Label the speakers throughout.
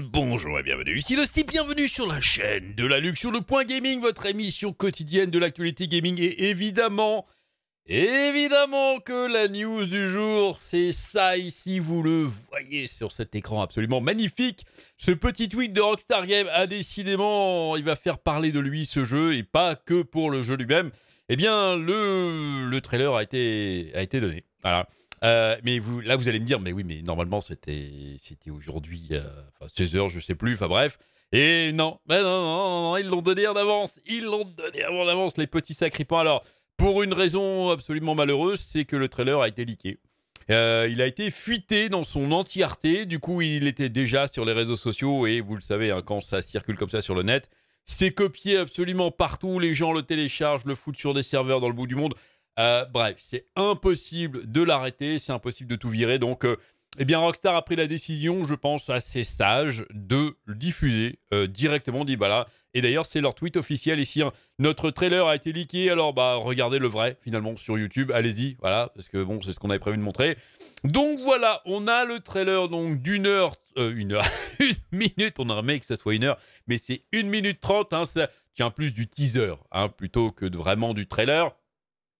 Speaker 1: bonjour et bienvenue, ici le style bienvenue sur la chaîne de la Luxe sur le Point Gaming, votre émission quotidienne de l'actualité gaming et évidemment, évidemment que la news du jour, c'est ça ici, vous le voyez sur cet écran absolument magnifique, ce petit tweet de Rockstar Games a décidément, il va faire parler de lui ce jeu et pas que pour le jeu lui-même, eh bien le, le trailer a été, a été donné, voilà. Euh, mais vous, là, vous allez me dire, mais oui, mais normalement, c'était aujourd'hui, 16h, euh, je sais plus, enfin bref. Et non, non, non, ils l'ont donné en avance. Ils l'ont donné en avance, les petits sacripants. Alors, pour une raison absolument malheureuse, c'est que le trailer a été leaké. Euh, il a été fuité dans son entièreté. Du coup, il était déjà sur les réseaux sociaux. Et vous le savez, hein, quand ça circule comme ça sur le net, c'est copié absolument partout. Les gens le téléchargent, le foutent sur des serveurs dans le bout du monde. Euh, bref, c'est impossible de l'arrêter, c'est impossible de tout virer. Donc, euh, eh bien, Rockstar a pris la décision, je pense, assez sage de le diffuser euh, directement voilà. Et d'ailleurs, c'est leur tweet officiel ici. Hein, notre trailer a été leaké, alors bah regardez le vrai finalement sur YouTube. Allez-y, voilà, parce que bon, c'est ce qu'on avait prévu de montrer. Donc voilà, on a le trailer donc d'une heure, une minute. On aurait aimé que ça soit une heure, mais c'est une minute trente. Hein, ça tient plus du teaser hein, plutôt que vraiment du trailer.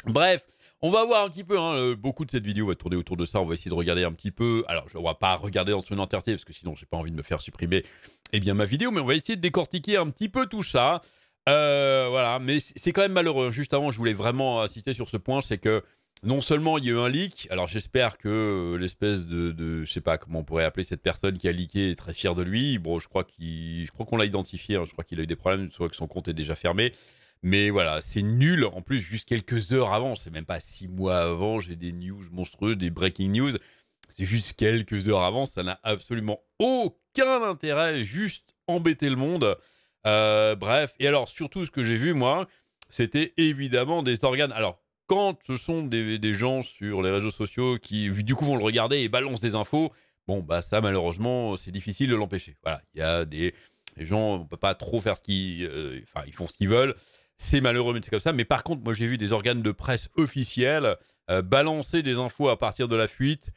Speaker 1: Bref, on va voir un petit peu, hein, euh, beaucoup de cette vidéo va tourner autour de ça, on va essayer de regarder un petit peu, alors on va pas regarder dans son entièreté parce que sinon j'ai pas envie de me faire supprimer eh bien, ma vidéo, mais on va essayer de décortiquer un petit peu tout ça. Euh, voilà, mais c'est quand même malheureux, hein. juste avant je voulais vraiment insister sur ce point, c'est que non seulement il y a eu un leak, alors j'espère que euh, l'espèce de, je je sais pas comment on pourrait appeler cette personne qui a leaké est très fière de lui, bon je crois qu'on l'a identifié, hein. je crois qu'il a eu des problèmes, crois que son compte est déjà fermé, mais voilà, c'est nul. En plus, juste quelques heures avant, c'est même pas six mois avant, j'ai des news monstrueuses, des breaking news. C'est juste quelques heures avant, ça n'a absolument aucun intérêt, juste embêter le monde. Euh, bref, et alors surtout ce que j'ai vu moi, c'était évidemment des organes. Alors quand ce sont des, des, gens sur les réseaux sociaux qui du coup vont le regarder et balancent des infos, bon bah ça malheureusement c'est difficile de l'empêcher. Voilà, il y a des gens, on peut pas trop faire ce qu'ils, euh, enfin ils font ce qu'ils veulent. C'est malheureux, mais c'est comme ça. Mais par contre, moi, j'ai vu des organes de presse officiels euh, balancer des infos à partir de la fuite.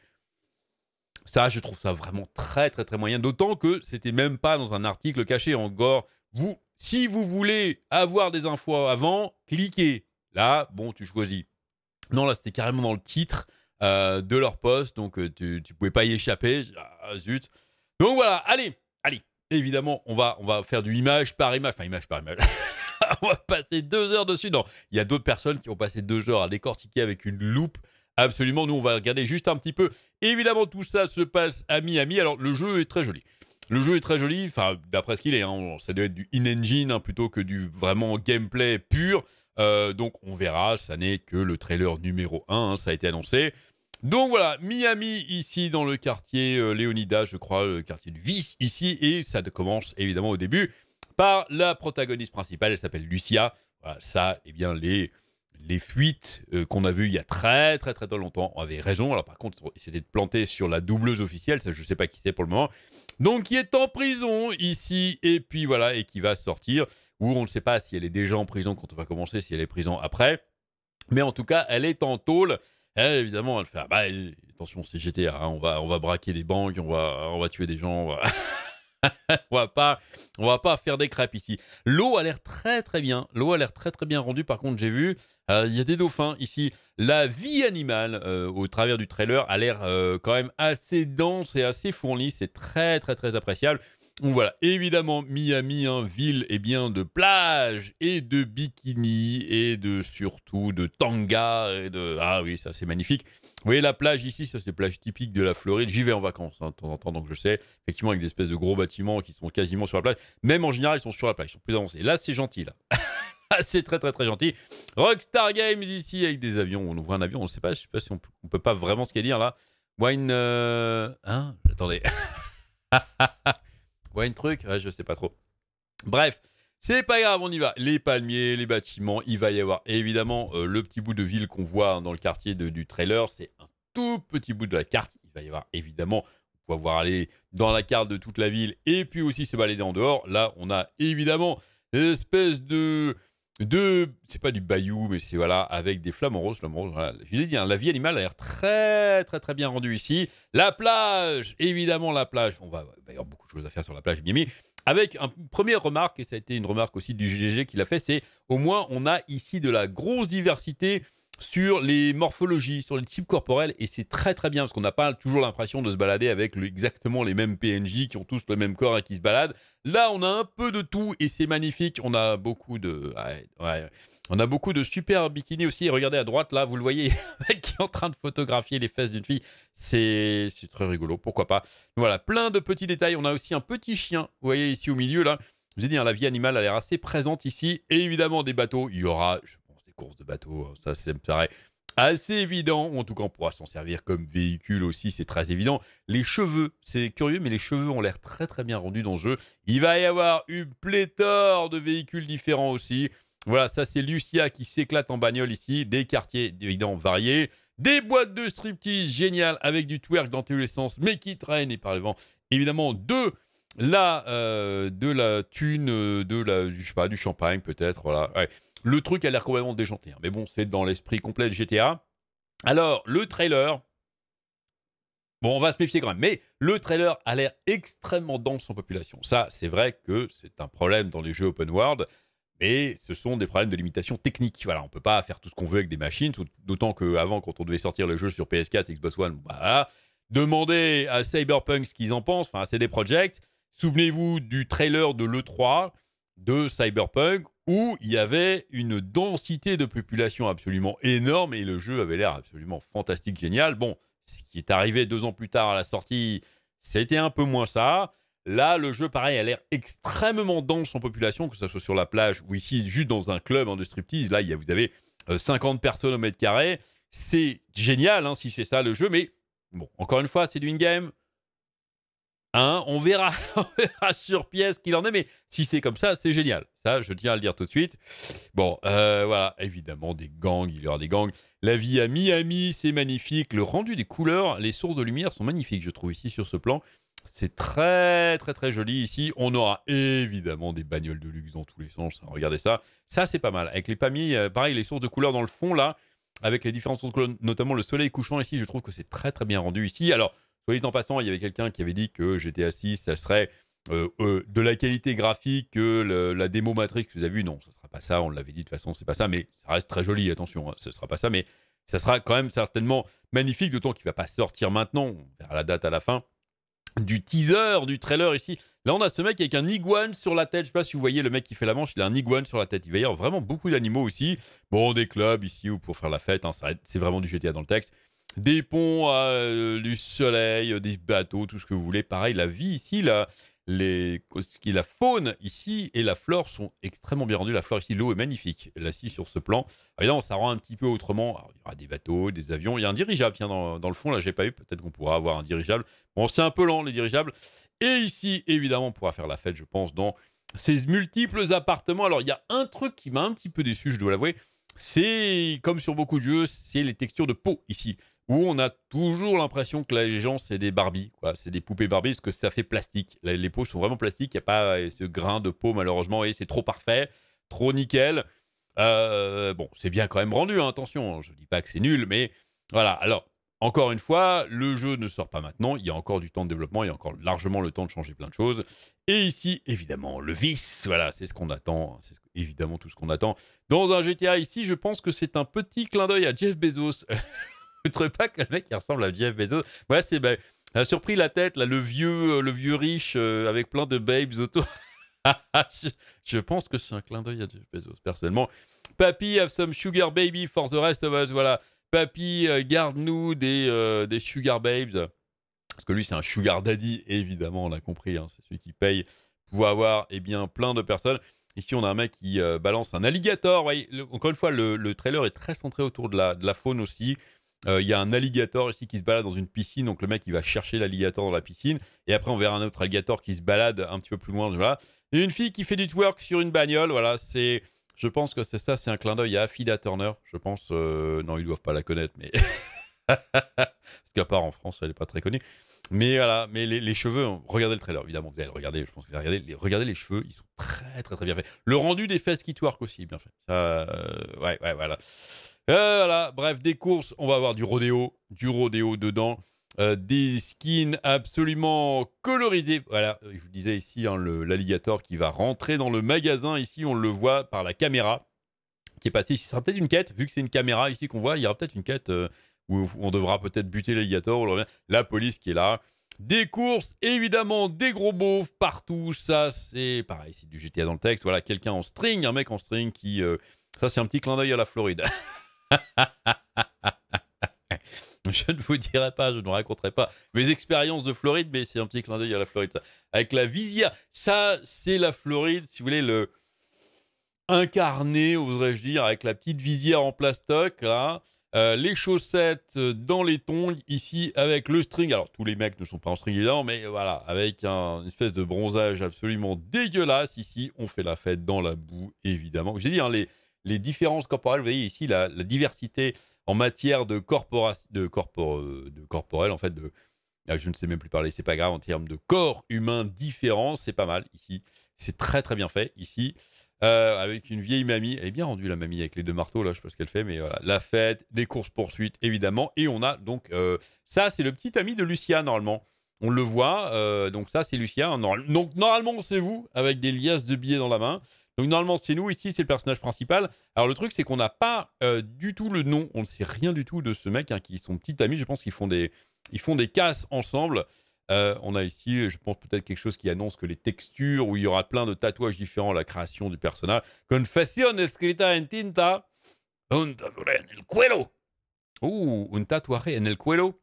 Speaker 1: Ça, je trouve ça vraiment très, très, très moyen. D'autant que c'était même pas dans un article caché. Encore, vous, si vous voulez avoir des infos avant, cliquez. Là, bon, tu choisis. Non, là, c'était carrément dans le titre euh, de leur poste, donc euh, tu, ne pouvais pas y échapper. Ah, zut. Donc voilà, allez, allez. Évidemment, on va, on va faire du image par image, enfin image par image. on va passer deux heures dessus. Non, il y a d'autres personnes qui ont passé deux heures à décortiquer avec une loupe. Absolument, nous on va regarder juste un petit peu. Évidemment, tout ça se passe à Miami. Alors le jeu est très joli. Le jeu est très joli, enfin d'après ce qu'il est, hein. ça doit être du in-engine hein, plutôt que du vraiment gameplay pur. Euh, donc on verra, ça n'est que le trailer numéro 1, hein, ça a été annoncé. Donc voilà, Miami ici dans le quartier euh, Léonidas, je crois, le quartier du vice ici, et ça commence évidemment au début par la protagoniste principale. Elle s'appelle Lucia. Voilà, ça, et eh bien, les, les fuites euh, qu'on a vues il y a très, très, très longtemps on avait raison. Alors, par contre, c'était de planter sur la doubleuse officielle. Ça, je ne sais pas qui c'est pour le moment. Donc, qui est en prison ici, et puis voilà, et qui va sortir. Ou on ne sait pas si elle est déjà en prison quand on va commencer, si elle est prison après. Mais en tout cas, elle est en tôle. Eh, évidemment, elle fait ah bah, eh, attention, c'est GTA, hein, on, va, on va braquer les banques, on va, on va tuer des gens. On va... on va pas, on va pas faire des crêpes ici. L'eau a l'air très très bien. L'eau a l'air très très bien rendue. Par contre, j'ai vu, euh, il y a des dauphins ici. La vie animale euh, au travers du trailer a l'air euh, quand même assez dense et assez fournie. C'est très très très appréciable. Donc voilà, évidemment, Miami, hein, ville et eh bien, de plage et de bikini et de surtout de tanga et de... Ah oui, ça c'est magnifique. Vous voyez la plage ici, ça c'est plage typique de la Floride. J'y vais en vacances hein, de temps en temps, donc je sais. Effectivement, avec des espèces de gros bâtiments qui sont quasiment sur la plage. Même en général, ils sont sur la plage, ils sont plus avancés. Là, c'est gentil, là. c'est très très très gentil. Rockstar Games ici avec des avions. On ouvre un avion, on ne sait pas, je sais pas si on, peut pas vraiment ce se dire là. Wine, une, euh, hein Attendez. Wine truc, ouais, je sais pas trop. Bref, c'est pas grave, on y va. Les palmiers, les bâtiments, il va y avoir évidemment euh, le petit bout de ville qu'on voit dans le quartier du trailer. C'est un tout petit bout de la carte. Il va y avoir évidemment, on va voir aller dans la carte de toute la ville et puis aussi se balader en dehors. Là, on a évidemment l'espèce de de c'est pas du bayou mais c'est voilà avec des flammes roses là roses l'ai dit hein, la vie animale a l'air très très très bien rendue ici la plage évidemment la plage on va avoir beaucoup de choses à faire sur la plage bien avec une première remarque, et ça a été une remarque aussi du GGG qui l'a fait, c'est au moins on a ici de la grosse diversité sur les morphologies, sur les types corporels, et c'est très très bien parce qu'on n'a pas toujours l'impression de se balader avec exactement les mêmes PNJ qui ont tous le même corps et qui se baladent. Là, on a un peu de tout et c'est magnifique. On a beaucoup de. On a beaucoup de super bikinis aussi. Regardez à droite, là, vous le voyez, qui est en train de photographier les fesses d'une fille. C'est très rigolo, pourquoi pas. Voilà, plein de petits détails. On a aussi un petit chien, vous voyez ici au milieu, là. Je vous ai dit, hein, la vie animale a l'air assez présente ici. Et évidemment, des bateaux. Il y aura, je pense, des courses de bateaux. Hein, ça, ça me paraît assez évident. En tout cas, on pourra s'en servir comme véhicule aussi. C'est très évident. Les cheveux, c'est curieux, mais les cheveux ont l'air très, très bien rendus dans ce jeu. Il va y avoir une pléthore de véhicules différents aussi. Voilà, ça c'est Lucia qui s'éclate en bagnole ici, des quartiers évidemment variés, des boîtes de striptease géniales avec du twerk dans mais qui traînent et par le vent. Évidemment, de la, euh, de la thune, euh, de la, je sais pas, du champagne peut-être, voilà. Le truc a l'air complètement déjanté, hein. mais bon, c'est dans l'esprit complet de GTA. Alors, le trailer, Bon, on va se méfier quand même. Mais le trailer a l'air extrêmement dense en population. Ça, c'est vrai que c'est un problème dans les jeux open world. Et ce sont des problèmes de limitation technique. Voilà, on ne peut pas faire tout ce qu'on veut avec des machines, d'autant qu'avant, quand on devait sortir le jeu sur PS4, Xbox One, bah, demandez à Cyberpunk ce qu'ils en pensent, enfin à CD Projekt. Souvenez-vous du trailer de l'E3 de Cyberpunk où il y avait une densité de population absolument énorme et le jeu avait l'air absolument fantastique, génial. Bon, ce qui est arrivé deux ans plus tard à la sortie, c'était un peu moins ça. Là, le jeu, pareil, a l'air extrêmement dense en population, que ce soit sur la plage ou ici, juste dans un club en hein, de striptease. Là, y vous avez 50 euh, personnes au mètre carré. C'est génial hein, si c'est ça le jeu, mais bon, encore une fois, c'est du in-game. Hein, on, verra, sur pièce qu'il en est, mais si c'est comme ça, c'est génial. Ça, je tiens à le dire tout de suite. Bon, euh, voilà, évidemment, des gangs, il y aura des gangs. La vie à Miami, c'est magnifique. Le rendu des couleurs, les sources de lumière sont magnifiques, je trouve, ici sur ce plan. C'est très, très, très joli ici. On aura évidemment des bagnoles de luxe dans tous les sens. Hein, regardez ça. Ça, c'est pas mal. Avec les palmiers, euh, pareil, les sources de couleurs dans le fond, là, avec les différentes sources de couleurs, notamment le soleil couchant ici, je trouve que c'est très, très bien rendu ici. Alors, soit dit en passant, il y avait quelqu'un qui avait dit que j'étais 6, ça serait euh, euh, de la qualité graphique que la démo Matrix que vous avez vu, Non, ce sera pas ça. On l'avait dit de toute façon, c'est pas ça. Mais ça reste très joli, attention, hein, ce sera pas ça. Mais ça sera quand même certainement magnifique, d'autant qu'il ne va pas sortir maintenant. On la date à la fin du teaser, du trailer ici. Là, on a ce mec avec un iguane sur la tête. Je ne sais pas si vous voyez le mec qui fait la manche, il a un iguane sur la tête. Il va y avoir vraiment beaucoup d'animaux aussi. Bon, des clubs ici ou pour faire la fête, hein, c'est vraiment du GTA dans le texte. Des ponts, euh, du soleil, des bateaux, tout ce que vous voulez. Pareil, la vie ici, là les, la faune ici et la flore sont extrêmement bien rendues. La flore ici, l'eau est magnifique. Là, si sur ce plan, évidemment, ça rend un petit peu autrement. il y aura des bateaux, des avions. Il y a un dirigeable tiens, dans, le fond. Là, j'ai pas eu. Peut-être qu'on pourra avoir un dirigeable. Bon, c'est un peu lent les dirigeables. Et ici, évidemment, on pourra faire la fête, je pense, dans ces multiples appartements. Alors, il y a un truc qui m'a un petit peu déçu, je dois l'avouer. C'est comme sur beaucoup de jeux, c'est les textures de peau ici où on a toujours l'impression que les gens, c'est des Barbie, C'est des poupées Barbie parce que ça fait plastique. Les, les peaux sont vraiment plastiques. Il n'y a pas euh, ce grain de peau, malheureusement. Et c'est trop parfait, trop nickel. Euh, bon, c'est bien quand même rendu, hein, attention. Je ne dis pas que c'est nul, mais voilà. Alors, encore une fois, le jeu ne sort pas maintenant. Il y a encore du temps de développement. Il y a encore largement le temps de changer plein de choses. Et ici, évidemment, le vice. Voilà, c'est ce qu'on attend. Hein, c'est évidemment tout ce qu'on attend. Dans un GTA ici, je pense que c'est un petit clin d'œil à Jeff Bezos. foutre pas que le mec il ressemble à Jeff Bezos. ouais c'est ben, a surpris la tête là, le vieux, euh, le vieux riche euh, avec plein de babes autour. je, pense que c'est un clin d'œil à Jeff Bezos personnellement. Papy, have some sugar baby for the rest of us. Voilà, papy, euh, garde-nous des, des sugar babes. Parce que lui, c'est un sugar daddy, évidemment, on l'a compris. Hein, c'est celui qui paye pour avoir et eh bien, plein de personnes. Ici, on a un mec qui balance un alligator. encore une fois, le, le, trailer est très centré autour de la, de la faune aussi. Euh, il y a un alligator ici qui se balade dans une piscine, donc le mec il va chercher l'alligator dans la piscine, et après on verra un autre alligator qui se balade un petit peu plus loin, voilà. Et une fille qui fait du twerk sur une bagnole, voilà, c'est... Je pense que c'est ça, c'est un clin d'œil à Affida Turner, je pense... Euh, non, ils doivent pas la connaître, mais... Parce qu'à part en France, elle n'est pas très connue. Mais voilà, mais les, cheveux, hein, regardez le trailer, évidemment, vous allez regarder, je pense regardez, les, regardez les cheveux, ils sont très très très bien faits. Le rendu des fesses qui twerk aussi, bien fait. Euh, ouais, ouais, voilà. Euh, voilà, bref, des courses, on va avoir du rodéo, du rodéo dedans, euh, des skins absolument colorisés. Voilà, euh, je vous disais ici, hein, l'alligator qui va rentrer dans le magasin, ici on le voit par la caméra qui est passée. ce sera peut-être une quête, vu que c'est une caméra ici qu'on voit, il y aura peut-être une quête où on devra peut-être buter l'alligator, la police qui est là. Des courses, évidemment, des gros beaufs partout. Ça, c'est pareil, c'est du GTA dans le texte. Voilà, quelqu'un en string, un mec en string qui. ça, c'est un petit clin d'œil à la Floride. je ne vous dirai pas, je ne vous raconterai pas mes expériences de Floride, mais c'est un petit clin d'œil à la Floride, ça. Avec la visière, ça, c'est la Floride, si vous voulez, le incarné, oserais-je dire, avec la petite visière en plastoc, là. Euh, les chaussettes euh, dans les tongs, ici avec le string. Alors, tous les mecs ne sont pas en string évidemment, mais voilà, avec un, une espèce de bronzage absolument dégueulasse. Ici, on fait la fête dans la boue, évidemment. J'ai dit, hein, les, les différences corporelles. Vous voyez ici la, diversité en matière de, corps euh, de, corporel, en fait, ah, je ne sais même plus parler, c'est pas grave, en termes de corps humain différent, c'est pas mal ici. C'est très très bien fait ici. Euh, avec une vieille mamie, elle est bien rendue la mamie avec les deux marteaux, là, je sais pas ce qu'elle fait, mais voilà. La fête, des courses-poursuites, évidemment. Et on a donc, euh, ça c'est le petit ami de Lucia, normalement. On le voit, donc ça c'est Lucia. Donc normalement c'est vous, avec des liasses de billets dans la main. Donc normalement, c'est nous, ici, c'est le personnage principal. Alors le truc, c'est qu'on n'a pas euh, du tout le nom, on ne sait rien du tout de ce mec, hein, qui sont petits amis, je pense qu'ils font des, font des casses ensemble. Euh, on a ici, je pense, peut-être quelque chose qui annonce que les textures, où il y aura plein de tatouages différents, la création du personnage. Confession escrita en tinta. Un tatouage en el cuello. Oh, un tatouage en el cuello.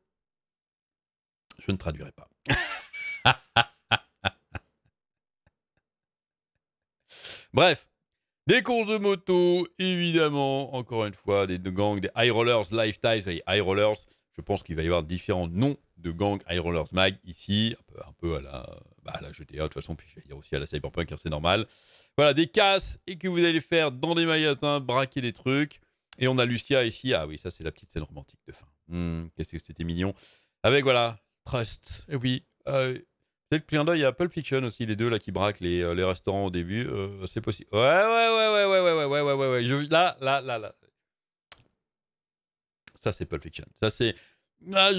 Speaker 1: Je ne traduirai pas. Bref, des courses de moto, évidemment, encore une fois, des gangs, des high rollers, lifetime, high rollers. Je pense qu'il va y avoir différents noms de gangs high rollers mag ici, un peu, à, la, bah, la GTA de toute façon, puis je vais dire aussi à la Cyberpunk, hein, c'est normal. Voilà, des casses et que vous allez faire dans des magasins, braquer des trucs. Et on a Lucia ici. Ah oui, ça c'est la petite scène romantique de fin. Hmm, qu'est-ce que c'était mignon. Avec voilà, Trust. Et oui, euh, c'est le clin d'œil à Pulp Fiction aussi, les deux là qui braquent les, euh, restaurants au début. Euh, c'est possible. Ouais, ouais, ouais, ouais, ouais, ouais, ouais, ouais, ouais, ouais, là, là, là, là. Ça, c'est Pulp Fiction. Ça, c'est. Ah,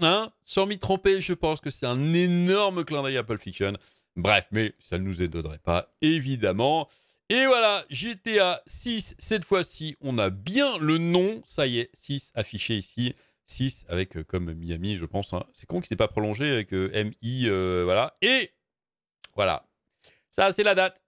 Speaker 1: hein, Sans m'y tromper, je pense que c'est un énorme clin d'œil à Pulp Fiction. Bref, mais ça ne nous étonnerait pas, évidemment. Et voilà, GTA 6, cette fois-ci, on a bien le nom. Ça y est, 6 affiché ici. 6 avec euh, comme Miami, je pense. Hein. C'est con qu'il s'est pas prolongé avec euh, MI, euh, voilà. Et voilà. Ça, c'est la date.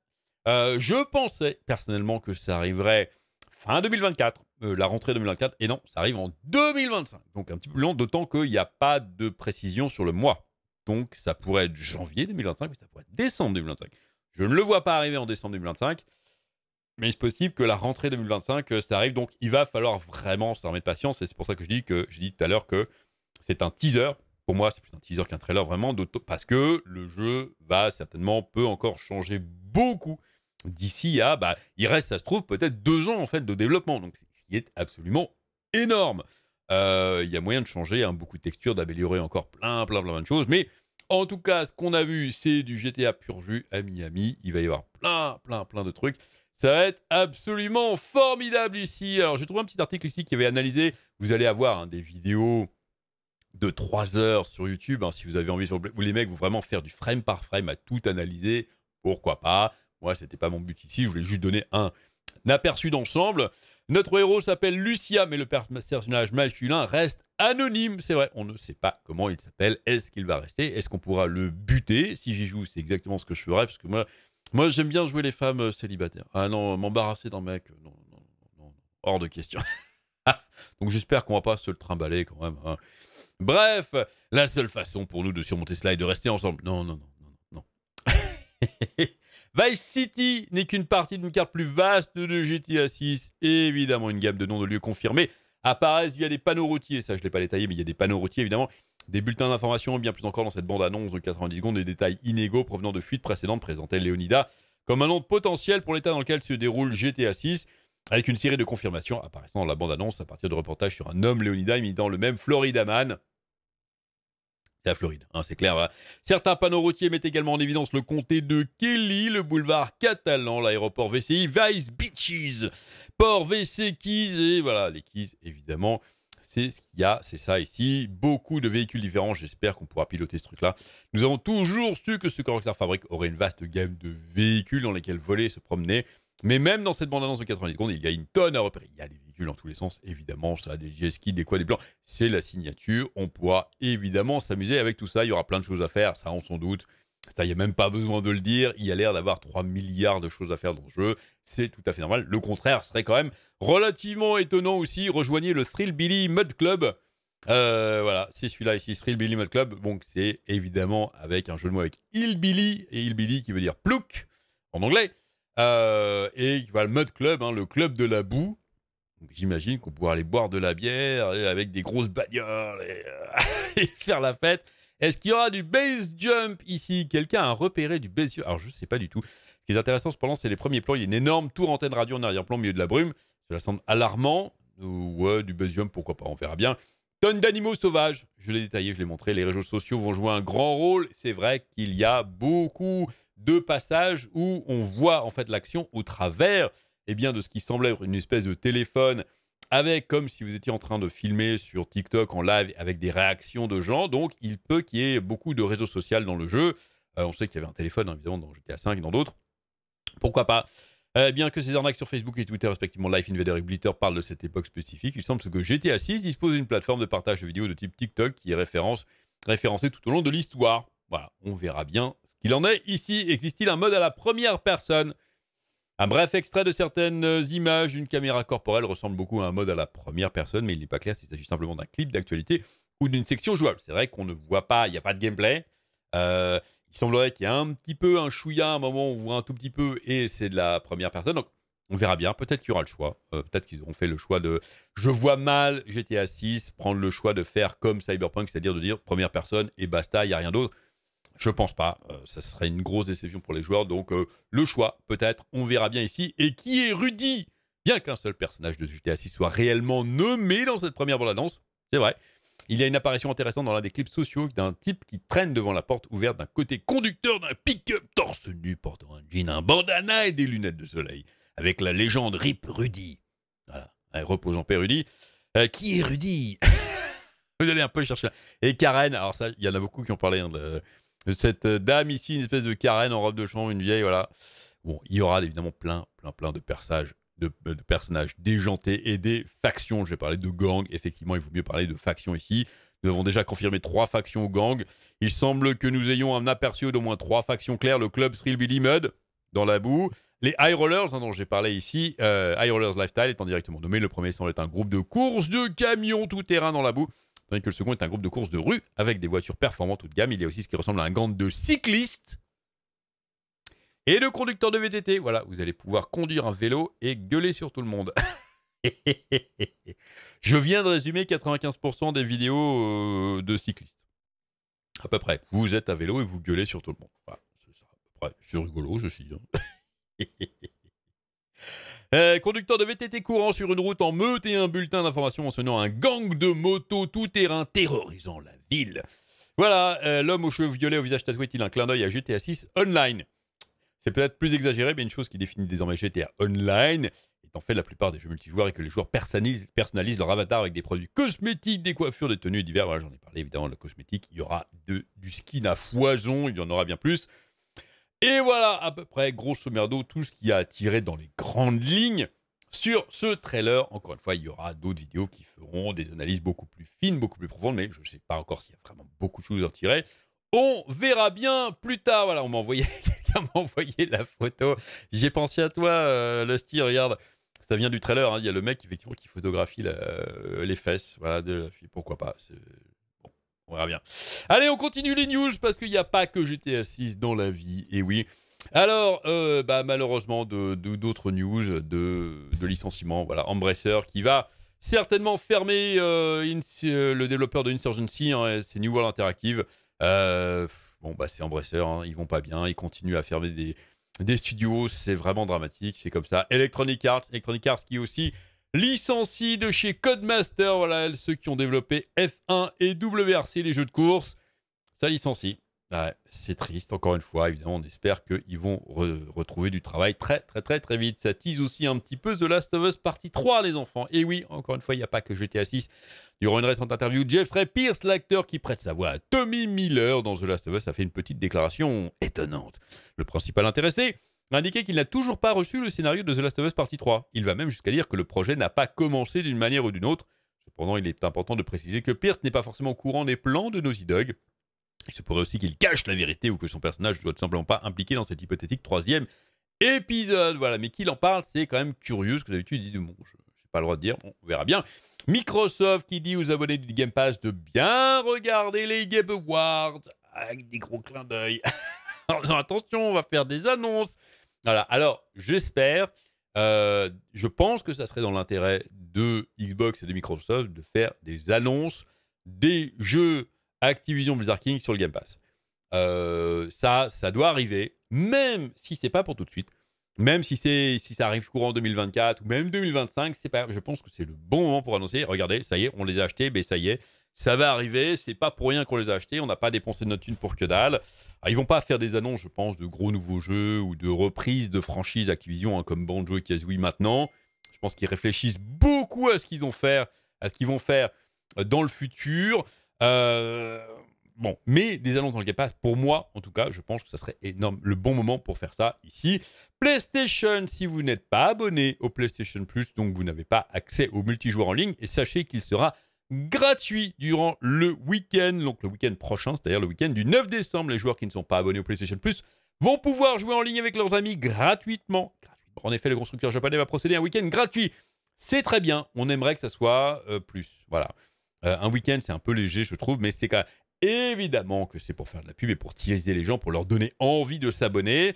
Speaker 1: je pensais personnellement que ça arriverait fin 2024, la rentrée 2024. Et non, ça arrive en 2025. Donc un petit peu long, d'autant qu'il n'y a pas de précision sur le mois. Donc ça pourrait être janvier 2025, mais ça pourrait être décembre 2025. Je ne le vois pas arriver en décembre 2025 mais il possible que la rentrée 2025, euh, ça arrive. Donc, il va falloir vraiment s'en remettre patience. Et c'est pour ça que je dis que j'ai dit tout à l'heure que c'est un teaser. Pour moi, c'est plus un teaser qu'un trailer vraiment, parce que le jeu va certainement peut encore changer beaucoup d'ici à. Bah, il reste, ça se trouve, peut-être deux ans en fait de développement. Donc, c'est qui est absolument énorme. Euh, il y a moyen de changer hein, beaucoup de textures, d'améliorer encore plein, plein, plein de choses. Mais en tout cas, ce qu'on a vu, c'est du GTA pur jus à Miami. Il va y avoir plein, plein, plein de trucs. Ça va être absolument formidable ici. Alors, j'ai trouvé un petit article ici qui avait analysé. Vous allez avoir hein, des vidéos de 3 heures sur YouTube. Hein, si vous avez envie, vous les mecs, vous vraiment faire du frame par frame à tout analyser. Pourquoi pas Moi, ce n'était pas mon but ici. Je voulais juste donner un, aperçu d'ensemble. Notre héros s'appelle Lucia, mais le personnage masculin reste anonyme. C'est vrai, on ne sait pas comment il s'appelle. Est-ce qu'il va rester Est-ce qu'on pourra le buter Si j'y joue, c'est exactement ce que je ferai, parce que moi, moi, j'aime bien jouer les femmes euh, célibataires. Ah non, euh, m'embarrasser d'un mec, euh, non, non, non, hors de question. Donc j'espère qu'on va pas se le trimballer quand même. Hein. Bref, la seule façon pour nous de surmonter cela est de rester ensemble. Non, non, non, non, non. Vice City n'est qu'une partie d'une carte plus vaste de GTA 6. Évidemment, une gamme de noms de lieux confirmés y via des panneaux routiers. Ça, je ne l'ai pas détaillé, mais il y a des panneaux routiers, évidemment, des bulletins d'information, bien plus encore dans cette bande-annonce de 90 secondes, des détails inégaux provenant de fuites précédentes présentaient Leonida comme un nom potentiel pour l'état dans lequel se déroule GTA 6, avec une série de confirmations apparaissant dans la bande-annonce à partir de reportages sur un homme Leonida dans le même Floridaman. C'est la Floride, hein, c'est clair. Hein. Certains panneaux routiers mettent également en évidence le comté de Kelly, le boulevard catalan, l'aéroport VCI, Vice Beaches, port VC Keys et voilà, les Keys évidemment c'est ce qu'il y a, c'est ça ici. Beaucoup de véhicules différents, j'espère qu'on pourra piloter ce truc-là. Nous avons toujours su que ce que fabrique aurait une vaste gamme de véhicules dans lesquels voler et se promener. Mais même dans cette bande-annonce de 90 secondes, il y a une tonne à repérer. Il y a des véhicules en tous les sens, évidemment. Ça a des jet skis, des quoi, des plans. C'est la signature. On pourra évidemment s'amuser avec tout ça. Il y aura plein de choses à faire, ça on s'en doute. Ça, il n'y a même pas besoin de le dire. Il y a l'air d'avoir 3 milliards de choses à faire dans le jeu. C'est tout à fait normal. Le contraire serait quand même relativement étonnant aussi. Rejoignez le Thrill Billy Mud Club. Euh, voilà, c'est celui-là ici, Thrill Billy Mud Club. Donc, c'est évidemment avec un jeu de mots avec Hillbilly et Hillbilly qui veut dire plouc en anglais. Euh, et et va le Mud Club, hein, le club de la boue. J'imagine qu'on pourra aller boire de la bière euh, avec des grosses bagnoles et faire la fête. Est-ce qu'il y aura du base jump ici Quelqu'un a repéré du base jump Alors, je ne sais pas du tout. Ce qui est intéressant, cependant, c'est les premiers plans. Il y a une énorme tour antenne radio en arrière-plan au milieu de la brume. Cela semble alarmant. Ouais, du base jump, pourquoi pas, on verra bien. Tonnes d'animaux sauvages, je l'ai détaillé, je l'ai montré, les réseaux sociaux vont jouer un grand rôle. C'est vrai qu'il y a beaucoup de passages où on voit en fait l'action au travers et eh bien, de ce qui semblait être une espèce de téléphone avec comme si vous étiez en train de filmer sur TikTok en live avec des réactions de gens. Donc, il peut qu'il y ait beaucoup de réseaux sociaux dans le jeu. Euh, on sait qu'il y avait un téléphone, hein, évidemment, dans GTA 5 et dans d'autres. Pourquoi pas eh bien que ces arnaques sur Facebook et Twitter, respectivement Life Invader et Blitter, parlent de cette époque spécifique, il semble que GTA 6 dispose d'une plateforme de partage de vidéos de type TikTok qui est référence, référencée tout au long de l'histoire. Voilà, on verra bien ce qu'il en est. Ici, existe-t-il un mode à la première personne un bref extrait de certaines images d'une caméra corporelle ressemble beaucoup à un mode à la première personne, mais il n'est pas clair s'il s'agit simplement d'un clip d'actualité ou d'une section jouable. C'est vrai qu'on ne voit pas, il n'y a pas de gameplay. Euh, il semblerait qu'il y a un petit peu un chouïa, un moment où on voit un tout petit peu, et c'est de la première personne. Donc, on verra bien. Peut-être qu'il y aura le choix. Euh, peut-être qu'ils auront fait le choix de je vois mal GTA 6, prendre le choix de faire comme Cyberpunk, c'est-à-dire de dire première personne et basta, il n'y a rien d'autre. Je pense pas. Euh, ça serait une grosse déception pour les joueurs. Donc euh, le choix, peut-être, on verra bien ici. Et qui est Rudy Bien qu'un seul personnage de GTA 6 soit réellement nommé dans cette première bande-annonce, c'est vrai. Il y a une apparition intéressante dans l'un des clips sociaux d'un type qui traîne devant la porte ouverte d'un côté conducteur d'un pick-up torse nu portant un jean, un bandana et des lunettes de soleil, avec la légende RIP Rudy. Voilà, un repose en paix Rudy. Euh, qui est Rudy Vous allez un peu chercher. Et Karen, alors ça, il y en a beaucoup qui ont parlé hein, de, euh, cette euh, dame ici, une espèce de carène en robe de chambre, une vieille, voilà. Bon, il y aura évidemment plein, plein, plein de personnages euh, de, personnages déjantés et des factions. J'ai parlé de gang, effectivement, il vaut mieux parler de factions ici. Nous avons déjà confirmé trois factions au gang. Il semble que nous ayons un aperçu d'au moins trois factions claires le club Thrill Billy Mud dans la boue, les High Rollers hein, dont j'ai parlé ici. High Rollers Lifestyle étant directement nommé, le premier semble être un groupe de course de camions tout terrain dans la boue tandis que le second est un groupe de courses de rue avec des voitures performantes haut de gamme. Il y a aussi ce qui ressemble à un gant de cyclistes et de conducteur de VTT. Voilà, vous allez pouvoir conduire un vélo et gueuler sur tout le monde. Je viens de résumer 95% des vidéos euh, de cyclistes. À peu près. Vous êtes à vélo et vous gueulez sur tout le monde. Voilà, c'est rigolo, je suis. Hein. Euh, conducteur de VTT courant sur une route en meute et un bulletin d'information mentionnant un gang de motos tout-terrain terrorisant la ville. Voilà, euh, l'homme aux cheveux violets au visage tatoué est-il un clin d'œil à GTA 6 Online C'est peut-être plus exagéré, mais une chose qui définit désormais GTA Online est en fait la plupart des jeux multijoueurs et que les joueurs personnalisent, leur avatar avec des produits cosmétiques, des coiffures, des tenues divers. Voilà, j'en ai parlé évidemment, le cosmétique, il y aura du skin à foison, il y en aura bien plus. Et voilà à peu près, grosso merdo, tout ce qui a attiré dans les grandes lignes sur ce trailer. Encore une fois, il y aura d'autres vidéos qui feront des analyses beaucoup plus fines, beaucoup plus profondes, mais je ne sais pas encore s'il y a vraiment beaucoup de choses à tirer. On verra bien plus tard. Voilà, on m'a quelqu'un m'a envoyé la photo. J'ai pensé à toi, euh, Lusty, regarde. Ça vient du trailer, hein. il y a le mec effectivement qui photographie euh, les fesses. Voilà, de la fille. pourquoi pas. On verra bien. Allez, on continue les news parce qu'il n'y a pas que GTA 6 dans la vie. Et oui. Alors, euh, bah, malheureusement, d'autres news de, licenciement. licenciements. Voilà, Embracer qui va certainement fermer euh, euh, le développeur de Insurgency, hein, c'est New World Interactive. bon, bah, c'est Embracer, hein, ils vont pas bien, ils continuent à fermer des, des studios, c'est vraiment dramatique, c'est comme ça. Electronic Arts, Electronic Arts qui aussi licencie de chez Codemaster. Voilà, ceux qui ont développé F1 et WRC, les jeux de course. Ça licencie. c'est triste, encore une fois. Évidemment, on espère qu'ils vont retrouver du travail très, très, très, très vite. Ça tease aussi un petit peu The Last of Us Partie 3, les enfants. Et oui, encore une fois, il n'y a pas que GTA 6. Durant une récente interview, Jeffrey Pierce, l'acteur qui prête sa voix à Tommy Miller dans The Last of Us, a fait une petite déclaration étonnante. Le principal intéressé, a indiqué qu'il n'a toujours pas reçu le scénario de The Last of Us Partie 3. Il va même jusqu'à dire que le projet n'a pas commencé d'une manière ou d'une autre. Cependant, il est important de préciser que Pierce n'est pas forcément au courant des plans de Naughty Dog. Il se pourrait aussi qu'il cache la vérité ou que son personnage ne soit tout simplement pas impliqué dans cette hypothétique troisième épisode. Voilà, mais qu'il en parle, c'est quand même curieux, Ce que d'habitude, il dit bon, je n'ai pas le droit de dire, on verra bien. Microsoft qui dit aux abonnés du Game Pass de bien regarder les Game Awards avec des gros clins d'œil. attention, on va faire des annonces. Alors, j'espère, euh, je pense que ça serait dans l'intérêt de Xbox et de Microsoft de faire des annonces des jeux Activision Blizzard King sur le Game Pass. Euh, ça, ça doit arriver, même si c'est pas pour tout de suite, même si c'est si ça arrive courant 2024 ou même 2025, c'est pas. Je pense que c'est le bon moment pour annoncer. Regardez, ça y est, on les a achetés, mais ça y est, ça va arriver, c'est pas pour rien qu'on les a achetés, on n'a pas dépensé notre thune pour que dalle. Ils ah, ils vont pas faire des annonces, je pense, de gros nouveaux jeux ou de reprises de franchises Activision hein, comme Banjo et Kazooie maintenant. Je pense qu'ils réfléchissent beaucoup à ce qu'ils vont faire, à ce qu'ils vont faire euh, dans le futur. Euh, bon, mais des annonces dans le Game pour moi, en tout cas, je pense que ça serait énorme, le bon moment pour faire ça ici. PlayStation, si vous n'êtes pas abonné au PlayStation Plus, donc vous n'avez pas accès au multijoueur en ligne, et sachez qu'il sera gratuit durant le week-end, donc le week-end prochain, c'est-à-dire le week-end du 9 décembre. Les joueurs qui ne sont pas abonnés au PlayStation Plus vont pouvoir jouer en ligne avec leurs amis gratuitement. En effet, le constructeur japonais va procéder à un week-end gratuit. C'est très bien, on aimerait que ça soit euh, plus. Voilà. Euh, un week-end, c'est un peu léger, je trouve, mais c'est quand Évidemment que c'est pour faire de la pub et pour tirer les gens, pour leur donner envie de s'abonner.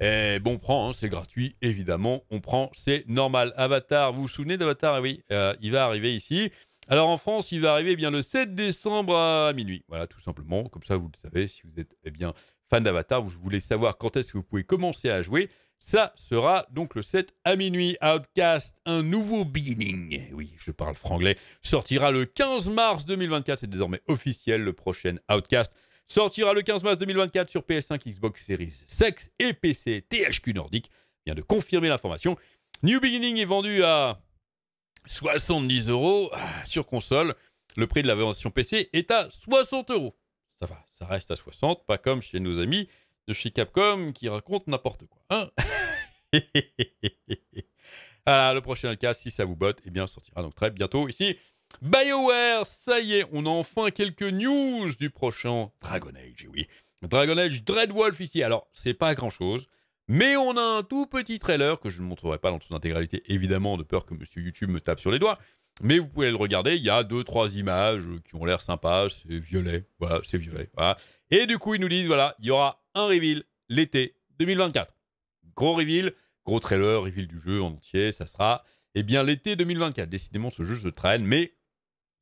Speaker 1: Eh, bon, on prend, hein, c'est gratuit, évidemment, on prend, c'est normal. Avatar, vous vous souvenez d'Avatar ah Oui, euh, il va arriver ici. Alors en France, il va arriver eh bien, le 7 décembre à minuit. Voilà, tout simplement. Comme ça, vous le savez, si vous êtes eh bien, fan d'Avatar, vous voulez savoir quand est-ce que vous pouvez commencer à jouer. Ça sera donc le 7 à minuit. Outcast, un nouveau beginning, oui, je parle franglais, sortira le 15 mars 2024. C'est désormais officiel, le prochain Outcast sortira le 15 mars 2024 sur PS5, Xbox Series, Sex et PC. THQ Nordic vient de confirmer l'information. New Beginning est vendu à 70 euros ah, sur console. Le prix de la version PC est à 60 euros. Ça va, ça reste à 60, pas comme chez nos amis de chez Capcom qui racontent n'importe quoi. Hein. le prochain cas, si ça vous botte, eh bien, sortira donc très bientôt ici. BioWare, ça y est, on a enfin quelques news du prochain Dragon Age, eh oui. Dragon Age Dreadwolf ici. Alors, c'est pas grand chose. Mais on a un tout petit trailer que je ne montrerai pas dans son intégralité, évidemment, de peur que Monsieur YouTube me tape sur les doigts. Mais vous pouvez le regarder, il y a deux, trois images qui ont l'air sympas, c'est violet, voilà, c'est violet. Et du coup, ils nous disent, voilà, il y aura un reveal l'été 2024. Gros reveal, gros trailer, reveal du jeu en entier, ça sera, eh bien, l'été 2024. Décidément, ce jeu se traîne, mais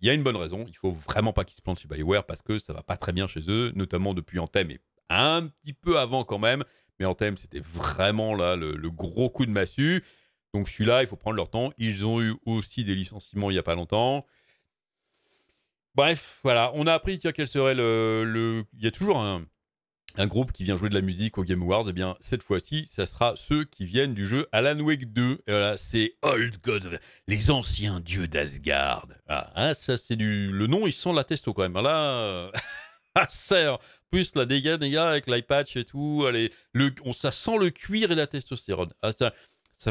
Speaker 1: il y a une bonne raison, il faut vraiment pas qu'ils se plantent sur Bioware parce que ça va pas très bien chez eux, notamment depuis Anthem et un petit peu avant quand même mais en thème, c'était vraiment là le, gros coup de massue. Donc celui-là, il faut prendre leur temps. Ils ont eu aussi des licenciements il n'y a pas longtemps. Bref, voilà, on a appris quel serait le, Il y a toujours un, groupe qui vient jouer de la musique au Game Awards. Eh bien, cette fois-ci, ça sera ceux qui viennent du jeu Alan Wake 2. Et voilà, c'est Old God, les anciens dieux d'Asgard. Ah, hein, ça, c'est du... Le nom, il sent la testo quand même. Là... plus, la dégâts, dégâts avec l'iPatch et tout, Allez, on, ça sent le cuir et la testostérone. Ah, ça,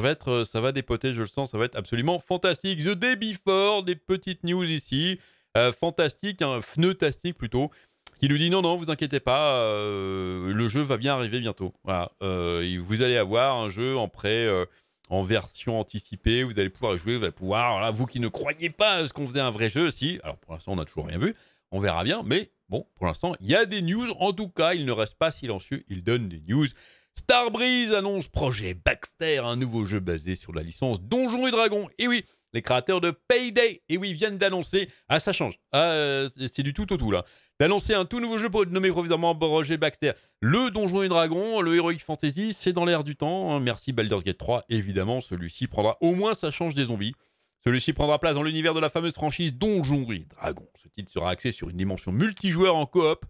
Speaker 1: va être, euh, ça va dépoter, je le sens, ça va être absolument fantastique. The Day Before, des petites news ici, euh, fantastique, un hein, pneutastique plutôt, qui nous dit non, non, vous inquiétez pas, euh, le jeu va bien arriver bientôt. Voilà, vous allez avoir un jeu en prêt, en version anticipée, vous allez pouvoir jouer, vous allez pouvoir, vous qui ne croyez pas à ce qu'on faisait un vrai jeu, si, alors pour l'instant on n'a toujours rien vu, on verra bien, mais Bon, pour l'instant, il y a des news. En tout cas, il ne reste pas silencieux, il donne des news. Starbreeze annonce projet Baxter, un nouveau jeu basé sur la licence Donjons et Dragons. Et oui, les créateurs de Payday, et oui, viennent d'annoncer. Ah, ça change. Ah, c'est du tout au tout là. D'annoncer un tout nouveau jeu nommé provisoirement projet Baxter. Le Donjon et Dragon, le Heroic Fantasy, c'est dans l'air du temps. Merci Baldur's Gate 3, évidemment. Celui-ci prendra au moins sa chance des zombies. Celui-ci prendra place dans l'univers de la fameuse franchise Donjons dragon Ce titre sera axé sur une dimension multijoueur en coop,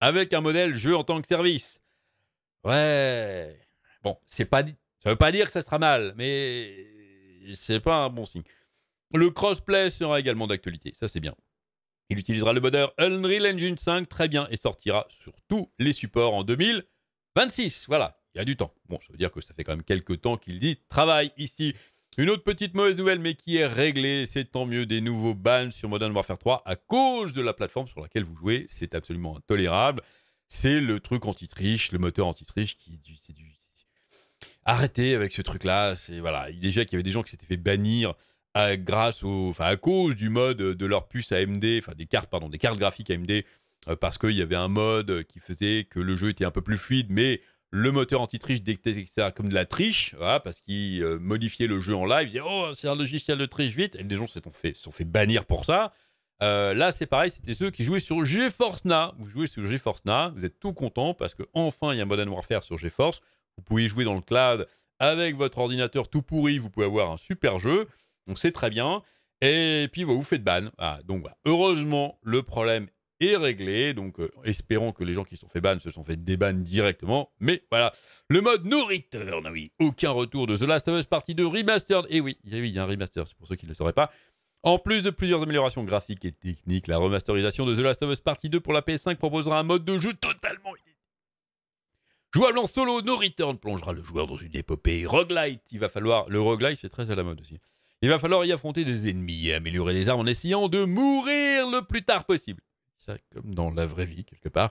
Speaker 1: avec un modèle jeu en tant que service. Ouais. Bon, c'est pas Ça veut pas dire que ça sera mal, mais c'est pas un bon signe. Le crossplay sera également d'actualité, ça c'est bien. Il utilisera le moteur Unreal Engine 5 très bien et sortira sur tous les supports en 2026. Voilà, il y a du temps. Bon, ça veut dire que ça fait quand même quelques temps qu'il dit travail ici. Une autre petite mauvaise nouvelle, mais qui est réglée, c'est tant mieux, des nouveaux bans sur Modern Warfare 3 à cause de la plateforme sur laquelle vous jouez. C'est absolument intolérable. C'est le truc anti-triche, le moteur anti-triche qui du, Arrêtez avec ce truc-là. C'est voilà, déjà qu'il y avait des gens qui s'étaient fait bannir à, grâce enfin à cause du mode de leur puce AMD, enfin des cartes pardon, des cartes graphiques AMD, euh, parce qu'il y avait un mode qui faisait que le jeu était un peu plus fluide, mais le moteur anti-triche détectait ça comme de la triche, parce qu'il euh, modifiait le jeu en live, il disait Oh, c'est un logiciel de triche vite. Et les gens se sont fait, bannir pour ça. Euh, là, c'est pareil, c'était ceux qui jouaient sur GeForce na. Vous jouez sur GeForce na. vous êtes tout content parce que enfin il y a Modern Warfare sur GeForce. Vous pouvez jouer dans le cloud avec votre ordinateur tout pourri, vous pouvez avoir un super jeu. On sait très bien. Et puis, bah, vous faites ban. Ah, donc, bah, heureusement, le problème est est réglé. Donc, euh, espérons que les gens qui se sont fait ban se sont fait déban directement. Mais voilà. Le mode no return, oui. Aucun retour de The Last of Us Partie 2 Remastered. Et eh eh oui, il y a un remaster, c'est pour ceux qui ne le sauraient pas. En plus de plusieurs améliorations graphiques et techniques, la remasterisation de The Last of Us Partie 2 pour la PS5 proposera un mode de jeu totalement Jouable en solo, No Return plongera le joueur dans une épopée roguelite. Il va falloir. Le roguelite, c'est très à la mode aussi. Il va falloir y affronter des ennemis et améliorer les armes en essayant de mourir le plus tard possible comme dans la vraie vie, quelque part.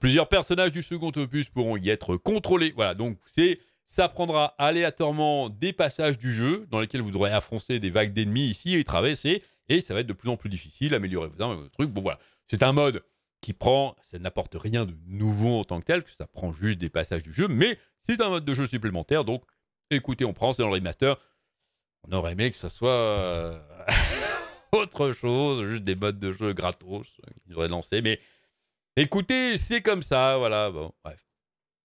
Speaker 1: Plusieurs personnages du second opus pourront y être contrôlés. Voilà, donc c'est ça prendra aléatoirement des passages du jeu dans lesquels vous devrez affronter des vagues d'ennemis ici et traverser, et ça va être de plus en plus difficile, améliorer vos trucs. Bon voilà, c'est un mode qui prend, ça n'apporte rien de nouveau en tant que tel, que ça prend juste des passages du jeu, mais c'est un mode de jeu supplémentaire, donc écoutez, on prend, c'est dans le remaster. On aurait aimé que ça soit euh, autre chose, juste des modes de jeu gratos qu'ils auraient lancer, Mais écoutez, c'est comme ça, voilà, bon, bref.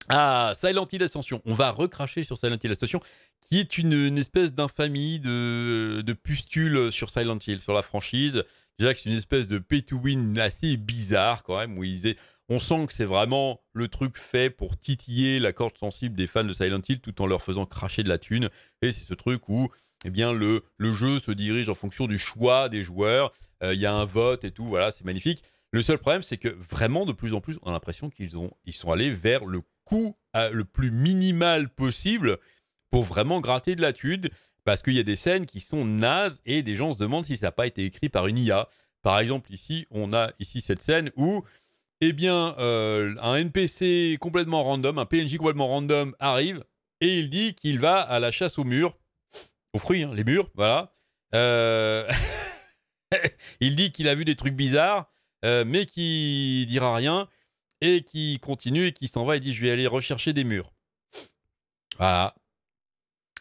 Speaker 1: Ah, Silent Hill Ascension. On va recracher sur Silent Hill Ascension, qui est une, espèce d'infamie de, pustules sur Silent Hill, sur la franchise. Déjà que c'est une espèce de pay to win assez bizarre quand même, où ils on sent que c'est vraiment le truc fait pour titiller la corde sensible des fans de Silent Hill tout en leur faisant cracher de la thune. Et c'est ce truc où eh bien, le, le, jeu se dirige en fonction du choix des joueurs. Euh, il y a un vote et tout, voilà, c'est magnifique. Le seul problème, c'est que vraiment, de plus en plus, on a l'impression qu'ils ont, ils sont allés vers le coût euh, le plus minimal possible pour vraiment gratter de la tude, parce qu'il y a des scènes qui sont nazes et des gens se demandent si ça n'a pas été écrit par une IA. Par exemple, ici, on a ici cette scène où eh bien, euh, un NPC complètement random, un PNJ complètement random arrive et il dit qu'il va à la chasse au mur aux fruits, hein, les murs, voilà. Euh, il dit qu'il a vu des trucs bizarres, euh, mais qui dira rien et qui continue et qui s'en va et dit je vais aller rechercher des murs. Voilà.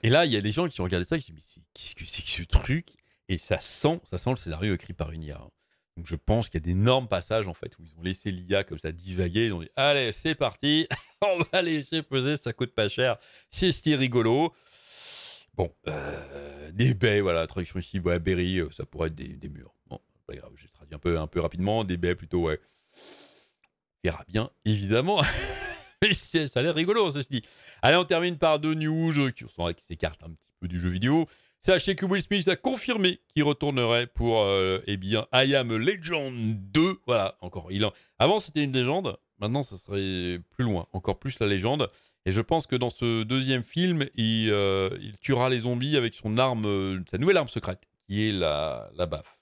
Speaker 1: Et là, il y a des gens qui ont regardé ça et qui se disent mais qu'est-ce que c'est que ce truc Et ça sent, ça sent le scénario écrit par une IA. Hein. Donc je pense qu'il y a d'énormes passages en fait où ils ont laissé l'IA comme ça divaguer. Ils ont dit allez c'est parti, on va laisser peser, ça coûte pas cher, c'est rigolo. Bon, euh, des baies, voilà, traduction ici, ouais, Berry, euh, ça pourrait être des, murs. Bon, pas grave, j'ai traduit un peu, un peu rapidement, des baies plutôt, ouais. On verra bien, évidemment. Mais ça a l'air rigolo, ceci dit. Allez, on termine par deux news euh, qui, qui s'écartent un petit peu du jeu vidéo. Sachez que Will Smith a confirmé qu'il retournerait pour eh bien, I Am Legend 2. Voilà, encore. Il en... Avant, c'était une légende. Maintenant, ça serait plus loin. Encore plus la légende. Et je pense que dans ce deuxième film, il, euh, tuera les zombies avec son arme, euh, sa nouvelle arme secrète, qui est la, la baffe.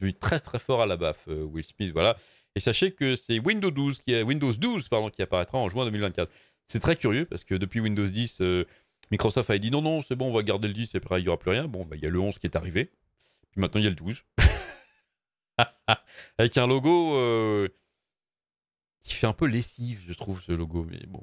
Speaker 1: Il est très très fort à la baffe, euh, Will Smith, voilà. Et sachez que c'est Windows 12, qui, Windows 12 qui apparaîtra en juin 2024. C'est très curieux, parce que depuis Windows 10, Microsoft a dit non, non, c'est bon, on va garder le 10, et après il n'y aura plus rien. Bon, bah, il y a le 11 qui est arrivé, puis maintenant il y a le 12. avec un logo qui fait un peu lessive, je trouve, ce logo, mais bon,